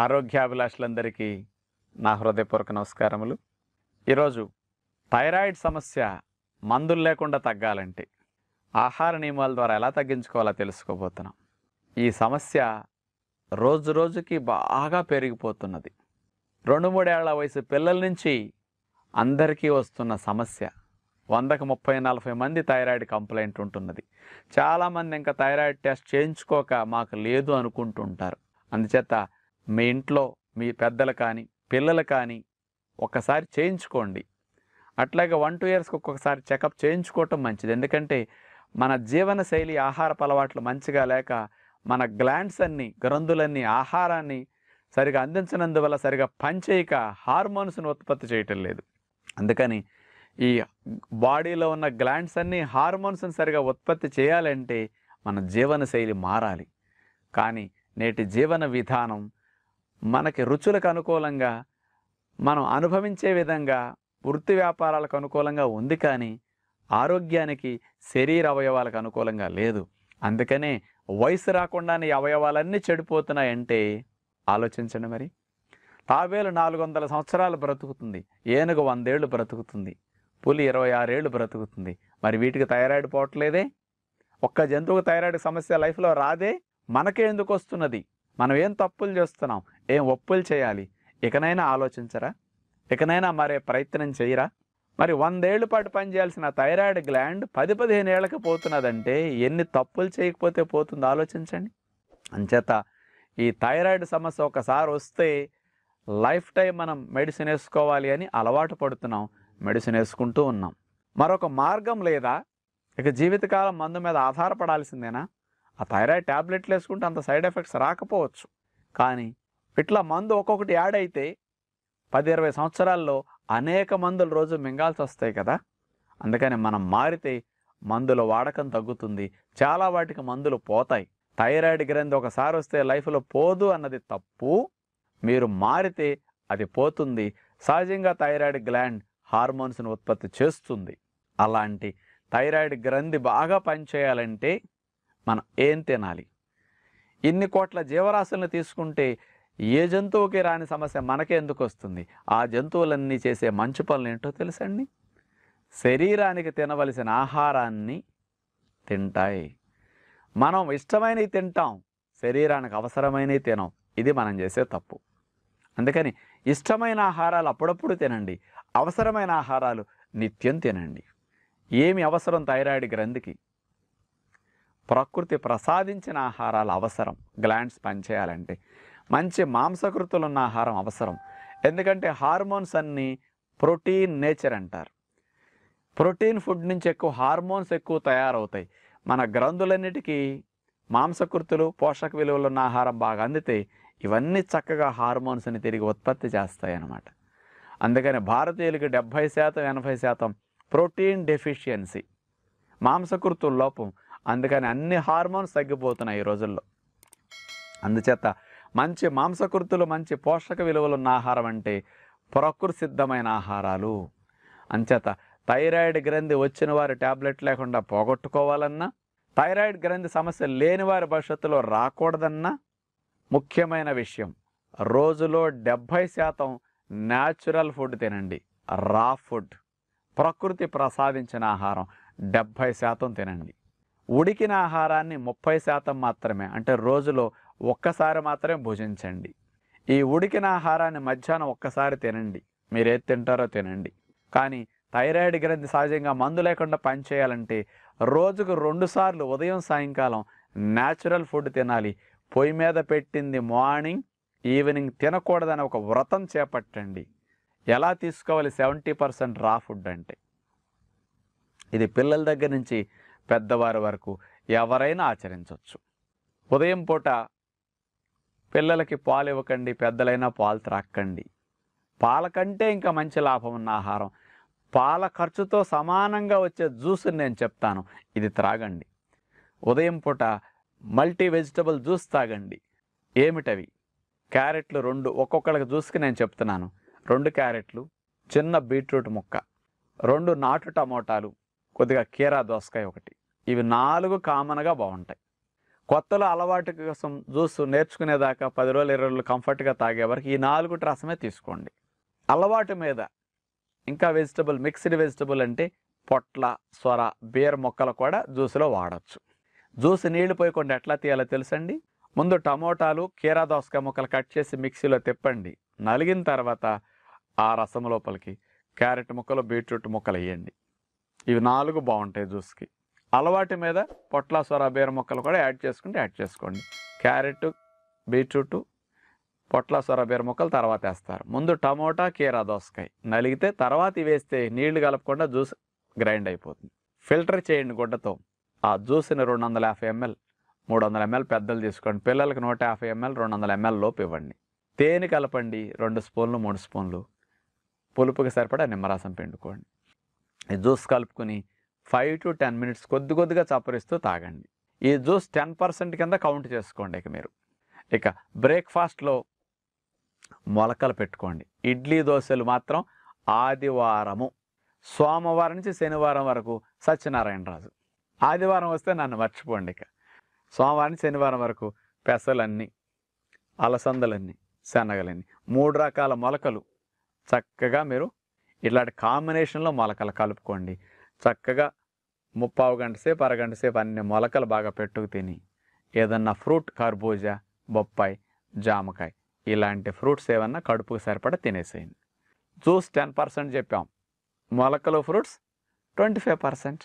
ఆరోగ్యాభిలాషులందరికీ నా హృదయపూర్వక నమస్కారములు ఈరోజు థైరాయిడ్ సమస్య మందులు లేకుండా తగ్గాలంటే ఆహార నియమాల ద్వారా ఎలా తగ్గించుకోవాలో తెలుసుకోబోతున్నాం ఈ సమస్య రోజు రోజుకి బాగా పెరిగిపోతున్నది రెండు మూడేళ్ల వయసు పిల్లల నుంచి అందరికీ వస్తున్న సమస్య వందకు ముప్పై నలభై మంది థైరాయిడ్ కంప్లైంట్ ఉంటున్నది చాలామంది ఇంకా థైరాయిడ్ టెస్ట్ చేయించుకోక మాకు లేదు అనుకుంటుంటారు అందుచేత మీ ఇంట్లో మీ పెద్దలు కానీ పిల్లలు కానీ ఒక్కసారి చేయించుకోండి అట్లాగే వన్ టూ ఇయర్స్కి ఒక్కొక్కసారి చెకప్ చేయించుకోవటం మంచిది ఎందుకంటే మన జీవనశైలి ఆహార అలవాట్లు మంచిగా లేక మన గ్లాండ్స్ అన్ని గ్రంథులన్నీ ఆహారాన్ని సరిగా అందించినందువల్ల సరిగా పనిచేయక హార్మోన్స్ని ఉత్పత్తి చేయటం లేదు అందుకని ఈ బాడీలో ఉన్న గ్లాండ్స్ అన్నీ హార్మోన్స్ని సరిగా ఉత్పత్తి చేయాలంటే మన జీవనశైలి మారాలి కానీ నేటి జీవన విధానం మనకి రుచులకు అనుకూలంగా మనం అనుభవించే విధంగా వృత్తి వ్యాపారాలకు అనుకూలంగా ఉంది కానీ ఆరోగ్యానికి శరీర అవయవాలకు అనుకూలంగా లేదు అందుకనే వయసు రాకుండానే అవయవాలన్నీ చెడిపోతున్నాయంటే ఆలోచించండి మరి తాబేలు నాలుగు వందల సంవత్సరాలు బ్రతుకుతుంది ఏనుగు వందేళ్లు బ్రతుకుతుంది పులి ఇరవై ఆరేళ్లు బ్రతుకుతుంది మరి వీటికి థైరాయిడ్ ఒక్క జంతువుకు థైరాయిడ్ సమస్య లైఫ్లో రాదే మనకే ఎందుకు వస్తున్నది మనం ఏం తప్పులు చేస్తున్నాం ఏం ఒప్పులు చేయాలి ఇకనైనా ఆలోచించరా ఇకనైనా మరే ప్రయత్నం చేయరా మరి వందేళ్ల పాటు పనిచేయాల్సిన థైరాయిడ్ గ్లాండ్ పది పదిహేను ఏళ్ళకి పోతున్నదంటే ఎన్ని తప్పులు చేయకపోతే పోతుందో ఆలోచించండి అంచేత ఈ థైరాయిడ్ సమస్య ఒకసారి వస్తే లైఫ్ టైం మనం మెడిసిన్ వేసుకోవాలి అని అలవాటు పడుతున్నాం మెడిసిన్ వేసుకుంటూ ఉన్నాం మరొక మార్గం లేదా ఇక జీవితకాలం మందు మీద ఆధారపడాల్సిందేనా ఆ థైరాయిడ్ ట్యాబ్లెట్లు వేసుకుంటే అంత సైడ్ ఎఫెక్ట్స్ రాకపోవచ్చు కానీ ఇట్లా మందు ఒక్కొక్కటి యాడ్ అయితే పది ఇరవై సంవత్సరాల్లో అనేక మందులు రోజు మింగాల్సి వస్తాయి కదా అందుకని మనం మారితే మందుల వాడకం తగ్గుతుంది చాలా వాటికి మందులు పోతాయి థైరాయిడ్ గ్రంథి ఒకసారి వస్తే లైఫ్లో పోదు అన్నది తప్పు మీరు మారితే అది పోతుంది సహజంగా థైరాయిడ్ గ్లాండ్ హార్మోన్స్ని ఉత్పత్తి చేస్తుంది అలాంటి థైరాయిడ్ గ్రంథి బాగా పనిచేయాలంటే మనం ఏం తినాలి ఇన్ని కోట్ల జీవరాశులను తీసుకుంటే ఏ జంతువుకి రాని సమస్య మనకే ఎందుకు వస్తుంది ఆ జంతువులన్నీ చేసే మంచి పనులు ఏంటో తెలుసండి శరీరానికి తినవలసిన ఆహారాన్ని తింటాయి మనం ఇష్టమైనవి తింటాం శరీరానికి అవసరమైనవి తినం ఇది మనం చేసే తప్పు అందుకని ఇష్టమైన ఆహారాలు అప్పుడప్పుడు తినండి అవసరమైన ఆహారాలు నిత్యం తినండి ఏమి అవసరం థైరాయిడ్ గ్రంథికి ప్రకృతి ప్రసాదించిన ఆహారాలు అవసరం గ్లాండ్స్ పనిచేయాలంటే మంచి మాంసకృతులు ఉన్న ఆహారం అవసరం ఎందుకంటే హార్మోన్స్ అన్నీ ప్రోటీన్ నేచర్ అంటారు ప్రోటీన్ ఫుడ్ నుంచి ఎక్కువ హార్మోన్స్ ఎక్కువ తయారవుతాయి మన గ్రంథులన్నిటికీ మాంసకృతులు పోషక విలువలు ఉన్న ఆహారం బాగా అందితే ఇవన్నీ చక్కగా హార్మోన్స్ని తిరిగి ఉత్పత్తి చేస్తాయి అన్నమాట అందుకని భారతీయులకి డెబ్భై శాతం ఎనభై శాతం ప్రోటీన్ డెఫిషియన్సీ మాంసకృతుల లోపం అందుకని అన్ని హార్మోన్స్ తగ్గిపోతున్నాయి ఈ రోజుల్లో అందుచేత మంచి మాంసకృతులు మంచి పోషక విలువలు ఉన్న ఆహారం అంటే ప్రకృతి సిద్ధమైన ఆహారాలు అంచేత థైరాయిడ్ గ్రంథి వచ్చిన వారు ట్యాబ్లెట్ లేకుండా పోగొట్టుకోవాలన్నా థైరాయిడ్ గ్రంథి సమస్య లేని వారి భవిష్యత్తులో రాకూడదన్నా ముఖ్యమైన విషయం రోజులో డెబ్భై శాతం న్యాచురల్ ఫుడ్ తినండి రా ఫుడ్ ప్రకృతి ప్రసాదించిన ఆహారం డెబ్భై శాతం తినండి ఉడికిన ఆహారాన్ని ముప్పై శాతం మాత్రమే అంటే రోజులో ఒక్కసారి మాత్రమే భుజించండి ఈ ఉడికిన ఆహారాన్ని మధ్యాహ్నం ఒక్కసారి తినండి మీరు ఏది తింటారో తినండి కానీ థైరాయిడ్ గ్రంథి సహజంగా మందు లేకుండా పనిచేయాలంటే రోజుకు రెండుసార్లు ఉదయం సాయంకాలం న్యాచురల్ ఫుడ్ తినాలి పొయ్యి మీద పెట్టింది మార్నింగ్ ఈవినింగ్ తినకూడదని ఒక వ్రతం చేపట్టండి ఎలా తీసుకోవాలి సెవెంటీ పర్సెంట్ రా ఫుడ్ అంటే ఇది పిల్లల దగ్గర నుంచి పెద్దవారి వరకు ఎవరైనా ఆచరించవచ్చు ఉదయం పూట పిల్లలకి పాలు ఇవ్వకండి పెద్దలైనా పాలు త్రాక్కండి పాల కంటే ఇంకా మంచి లాభం ఉన్న ఆహారం పాల ఖర్చుతో సమానంగా వచ్చే జ్యూస్ని నేను చెప్తాను ఇది త్రాగండి ఉదయం పూట మల్టీ వెజిటబుల్ జ్యూస్ తాగండి ఏమిటవి క్యారెట్లు రెండు ఒక్కొక్కరికి జ్యూస్కి నేను చెప్తున్నాను రెండు క్యారెట్లు చిన్న బీట్రూట్ ముక్క రెండు నాటు టమోటాలు కొద్దిగా కీరా దోసకాయ ఒకటి ఇవి నాలుగు కామన్గా బాగుంటాయి కొత్తలో అలవాటు కోసం జ్యూస్ నేర్చుకునేదాకా పది రోజులు ఇరవై రోజులు కంఫర్ట్గా తాగే వరకు ఈ నాలుగు రసమే తీసుకోండి అలవాటు మీద ఇంకా వెజిటబుల్ మిక్స్డ్ వెజిటబుల్ అంటే పొట్ల సొర బీర్ మొక్కలు కూడా జ్యూస్లో వాడచ్చు జ్యూస్ నీళ్లు పోయకుండా ఎట్లా తీయాలో తెలుసండి ముందు టమోటాలు కీరా దోసకాయ ముక్కలు కట్ చేసి మిక్సీలో తిప్పండి నలిగిన తర్వాత ఆ రసం లోపలికి క్యారెట్ ముక్కలు బీట్రూట్ ముక్కలు వేయండి ఇవి నాలుగు బాగుంటాయి జ్యూస్కి అలవాటు మీద పొట్లా సొర బీర మొక్కలు కూడా యాడ్ చేసుకుంటే యాడ్ చేసుకోండి క్యారెట్ బీట్రూట్ పొట్ల సొర బీర మొక్కలు తర్వాత వేస్తారు ముందు టమోటా కీరా దోసకాయ నలిగితే తర్వాత వేస్తే నీళ్లు కలపకుండా జ్యూస్ గ్రైండ్ అయిపోతుంది ఫిల్టర్ చేయండి గుడ్డతో ఆ జ్యూస్ని రెండు వందల యాభై ఎంఎల్ మూడు వందల ఎంఎల్ పెద్దలు తీసుకోండి పిల్లలకి నూట యాభై ఎంఎల్ రెండు వందల ఎంఎల్ లోపు ఇవ్వండి తేనె కలపండి రెండు స్పూన్లు మూడు స్పూన్లు పులుపుకి సరిపడా నిమ్మరసం పిండుకోండి జ్యూస్ కలుపుకొని ఫైవ్ టు టెన్ మినిట్స్ కొద్ది కొద్దిగా చప్పరిస్తూ తాగండి ఈ జ్యూస్ టెన్ పర్సెంట్ కింద కౌంట్ చేసుకోండి ఇక మీరు ఇక బ్రేక్ఫాస్ట్లో మొలకలు పెట్టుకోండి ఇడ్లీ దోశలు మాత్రం ఆదివారము సోమవారం నుంచి శనివారం వరకు సత్యనారాయణరాజు ఆదివారం వస్తే నన్ను మర్చిపోండి ఇక సోమవారం శనివారం వరకు పెసలన్నీ అలసందలన్నీ శనగలన్నీ మూడు రకాల మొలకలు చక్కగా మీరు ఇలాంటి కాంబినేషన్లో మొలకలు కలుపుకోండి చక్కగా ముప్పావు గంట సేపు అరగంట సేపు అన్ని మొలకలు బాగా పెట్టుకు తిని ఏదన్నా ఫ్రూట్ కర్బూజా బొప్పాయి జామకాయ ఇలాంటి ఫ్రూట్స్ ఏమన్నా కడుపుకు సరిపడా తినేసేయండి జ్యూస్ టెన్ పర్సెంట్ చెప్పాం మొలకలు fruits twenty five percent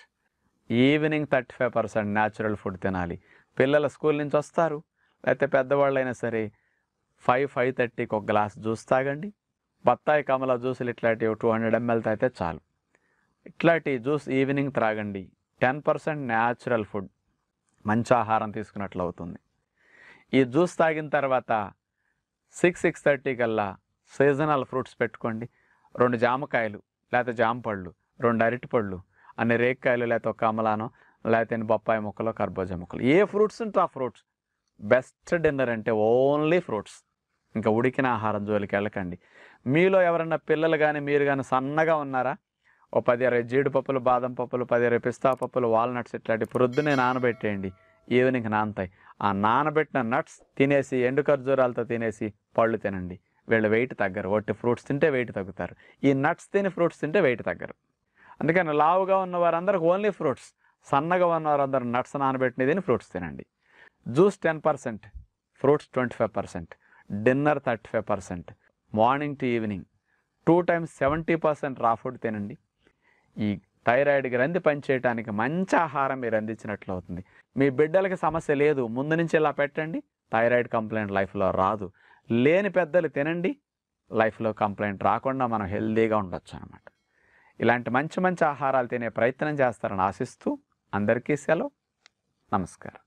evening thirty five percent natural food తినాలి పిల్లల స్కూల్ నుంచి వస్తారు లేకపోతే పెద్దవాళ్ళైనా సరే ఫైవ్ ఫైవ్ థర్టీకి ఒక గ్లాస్ జ్యూస్ తాగండి బత్తాయి కమల జ్యూసులు ఇట్లాంటివి టూ హండ్రెడ్ ఎంఎల్ తాగితే చాలు ఇట్లాంటి జ్యూస్ ఈవినింగ్ త్రాగండి టెన్ పర్సెంట్ న్యాచురల్ ఫుడ్ మంచి ఆహారం తీసుకున్నట్లు అవుతుంది ఈ జ్యూస్ తాగిన తర్వాత సిక్స్ సిక్స్ థర్టీ కల్లా సీజనల్ ఫ్రూట్స్ పెట్టుకోండి రెండు జామకాయలు లేకపోతే పళ్ళు రెండు అరటిపళ్ళు అన్ని రేక్కాయలు లేకపోతే ఒక కమలానో లేకపోతే బొప్పాయి మొక్కలు కర్బోజా మొక్కలు ఏ ఫ్రూట్స్ ఉంటే ఆ ఫ్రూట్స్ బెస్ట్ డిన్నర్ అంటే ఓన్లీ ఫ్రూట్స్ ఇంకా ఉడికిన ఆహారం జోలికి వెళ్ళకండి మీలో ఎవరన్నా పిల్లలు కానీ మీరు కానీ సన్నగా ఉన్నారా ఓ పది అరవై జీడిపప్పులు బాదం పప్పులు పది అరవై పిస్తా పప్పులు వాల్నట్స్ ఇట్లాంటి ప్రొద్దునే నానబెట్టేయండి ఈవినింగ్ నానతాయి ఆ నానబెట్టిన నట్స్ తినేసి ఎండు ఖర్జూరాలతో తినేసి పళ్ళు తినండి వీళ్ళు వెయిట్ తగ్గరు ఒట్టి ఫ్రూట్స్ తింటే వెయిట్ తగ్గుతారు ఈ నట్స్ తిని ఫ్రూట్స్ తింటే వెయిట్ తగ్గరు అందుకని లావుగా ఉన్న వారందరికి ఓన్లీ ఫ్రూట్స్ సన్నగా ఉన్న వారందరూ నట్స్ నానబెట్టిన తిని ఫ్రూట్స్ తినండి juice ten percent fruits twenty five percent dinner thirty five percent morning to evening two times seventy percent raw food తినండి ఈ థైరాయిడ్ గ్రంథి పనిచేయడానికి మంచి ఆహారం మీరు అందించినట్లు అవుతుంది మీ బిడ్డలకి సమస్య లేదు ముందు నుంచి ఇలా పెట్టండి థైరాయిడ్ కంప్లైంట్ లైఫ్లో రాదు లేని పెద్దలు తినండి లైఫ్లో కంప్లైంట్ రాకుండా మనం హెల్దీగా ఉండొచ్చు అనమాట ఇలాంటి మంచి మంచి ఆహారాలు తినే ప్రయత్నం చేస్తారని ఆశిస్తూ అందరికీ సెలవు నమస్కారం